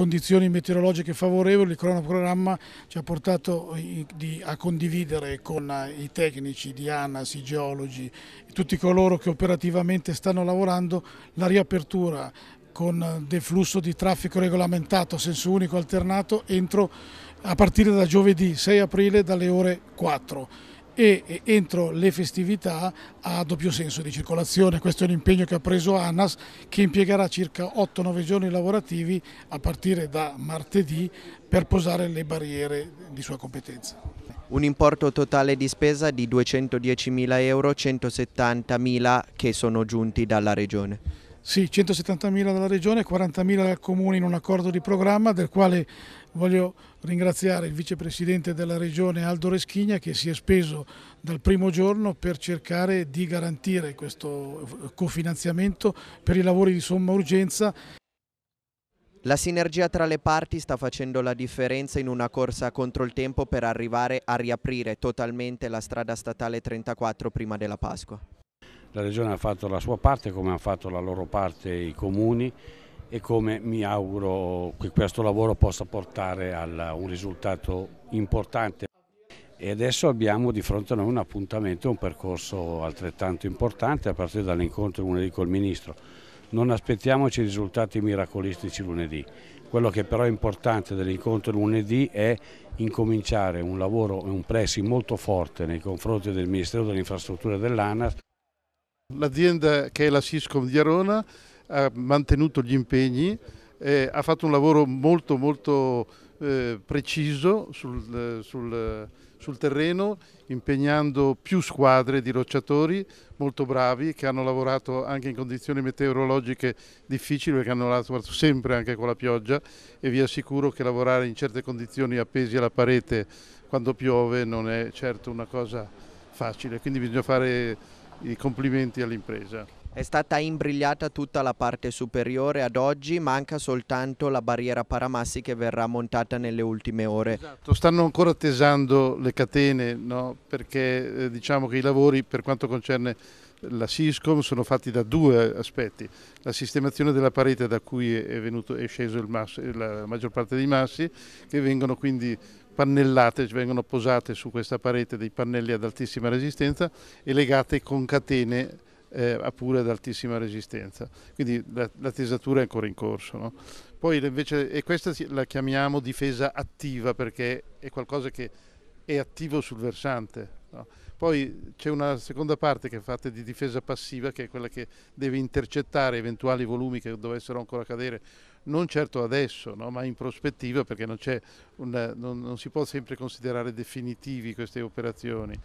condizioni meteorologiche favorevoli, il cronoprogramma ci ha portato a condividere con eh, i tecnici di ANAS, i geologi, tutti coloro che operativamente stanno lavorando la riapertura con eh, del flusso di traffico regolamentato a senso unico alternato entro, a partire da giovedì 6 aprile dalle ore 4 e entro le festività ha doppio senso di circolazione. Questo è un impegno che ha preso ANAS che impiegherà circa 8-9 giorni lavorativi a partire da martedì per posare le barriere di sua competenza. Un importo totale di spesa di 210.000 euro, 170.000 che sono giunti dalla Regione. Sì, 170.000 dalla Regione e 40.000 dal Comune in un accordo di programma del quale voglio ringraziare il Vicepresidente della Regione Aldo Reschigna che si è speso dal primo giorno per cercare di garantire questo eh, cofinanziamento per i lavori di somma urgenza. La sinergia tra le parti sta facendo la differenza in una corsa contro il tempo per arrivare a riaprire totalmente la strada statale 34 prima della Pasqua la Regione ha fatto la sua parte come hanno fatto la loro parte i comuni e come mi auguro che questo lavoro possa portare a un risultato importante. E adesso abbiamo di fronte a noi un appuntamento, un percorso altrettanto importante a partire dall'incontro lunedì col Ministro. Non aspettiamoci risultati miracolistici lunedì, quello che però è importante dell'incontro lunedì è incominciare un lavoro, e un pressi molto forte nei confronti del Ministero delle Infrastrutture e dell'ANAS L'azienda che è la Siscom di Arona ha mantenuto gli impegni, eh, ha fatto un lavoro molto molto eh, preciso sul, sul, sul, terreno, impegnando più squadre di rocciatori molto bravi che hanno lavorato anche in condizioni meteorologiche difficili perché hanno lavorato sempre anche con la pioggia e vi assicuro che lavorare in certe condizioni appesi alla parete quando piove non è certo una cosa facile, quindi bisogna fare i complimenti all'impresa. È stata imbrigliata tutta la parte superiore ad oggi, manca soltanto la barriera paramassi che verrà montata nelle ultime ore. Esatto, stanno ancora tesando le catene no? perché eh, diciamo che i lavori per quanto concerne la SISCOM sono fatti da due aspetti, la sistemazione della parete da cui è, venuto, è sceso massi, la maggior parte dei massi che vengono quindi pannellate, vengono posate su questa parete dei pannelli ad altissima resistenza e legate con catene eh, pure ad altissima resistenza. Quindi la, la tesatura è ancora in corso. No? Poi invece, e questa la chiamiamo difesa attiva perché è qualcosa che è attivo sul versante, No. Poi c'è una seconda parte che fate di difesa passiva che è quella che deve intercettare eventuali volumi che dovessero ancora cadere, non certo adesso, no? ma in prospettiva perché non, una, non, non si può sempre considerare definitivi queste operazioni.